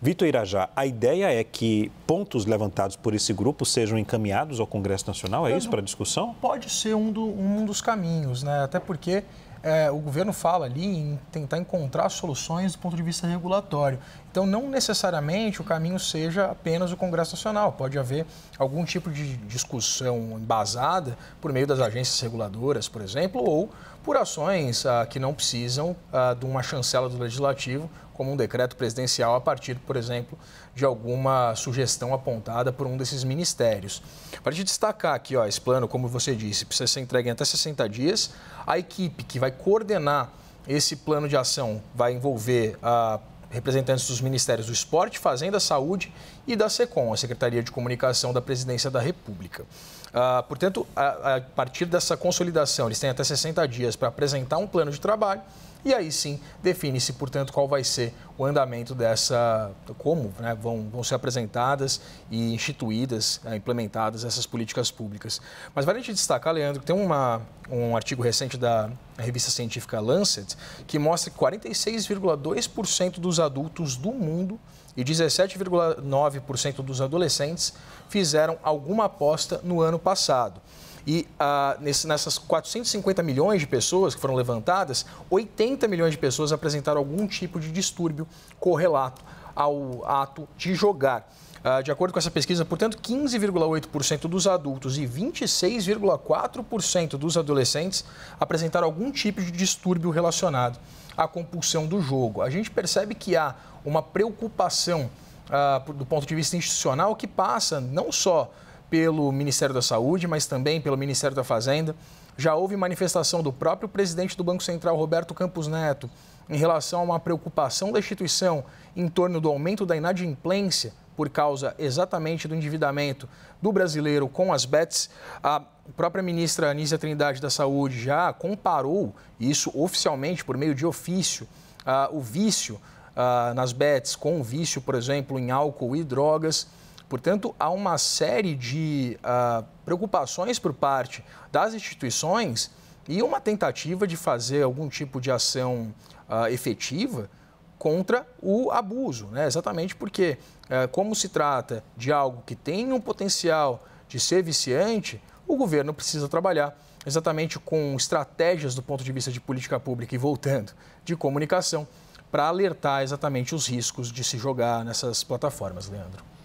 Vitor Irajá, a ideia é que pontos levantados por esse grupo sejam encaminhados ao Congresso Nacional, é Eu isso, para discussão? Pode ser um, do, um, dos caminhos, né? até porque é, o governo fala ali em tentar encontrar soluções do ponto de vista regulatório. Então, não necessariamente o caminho seja apenas o Congresso Nacional. Pode haver algum tipo de discussão embasada por meio das agências reguladoras, por exemplo, ou por ações ah, que não precisam ah, de uma chancela do legislativo, como um decreto presidencial, a partir, por exemplo, de alguma sugestão apontada por um desses ministérios. Para te destacar aqui, ó, esse plano, como você disse, precisa ser entregue em até 60 dias. A equipe que vai coordenar esse plano de ação vai envolver a ah, representantes dos Ministérios do Esporte, Fazenda, Saúde e da SECOM, a Secretaria de Comunicação da Presidência da República. Ah, portanto, a, a partir dessa consolidação, eles têm até 60 dias para apresentar um plano de trabalho e aí sim define-se, portanto, qual vai ser o andamento dessa, como né, vão, vão ser apresentadas e instituídas, né, implementadas essas políticas públicas. Mas vale a gente destacar, Leandro, que tem uma, um artigo recente da revista científica Lancet que mostra que 46,2% dos adultos do mundo e 17,9% dos adolescentes fizeram alguma aposta no ano passado. E ah, nesse, nessas 450 milhões de pessoas que foram levantadas, 80 milhões de pessoas apresentaram algum tipo de distúrbio correlato ao ato de jogar. Ah, de acordo com essa pesquisa, portanto, 15,8% dos adultos e 26,4% dos adolescentes apresentaram algum tipo de distúrbio relacionado à compulsão do jogo. A gente percebe que há uma preocupação ah, do ponto de vista institucional que passa não só pelo Ministério da Saúde, mas também pelo Ministério da Fazenda. Já houve manifestação do próprio presidente do Banco Central, Roberto Campos Neto, em relação a uma preocupação da instituição em torno do aumento da inadimplência por causa exatamente do endividamento do brasileiro com as BETs. A própria ministra Anísia Trindade da Saúde já comparou isso oficialmente por meio de ofício, uh, o vício uh, nas BETs com o vício, por exemplo, em álcool e drogas. Portanto, há uma série de uh, preocupações por parte das instituições e uma tentativa de fazer algum tipo de ação uh, efetiva contra o abuso, né? exatamente porque, uh, como se trata de algo que tem um potencial de ser viciante, o governo precisa trabalhar exatamente com estratégias do ponto de vista de política pública e voltando de comunicação para alertar exatamente os riscos de se jogar nessas plataformas, Leandro.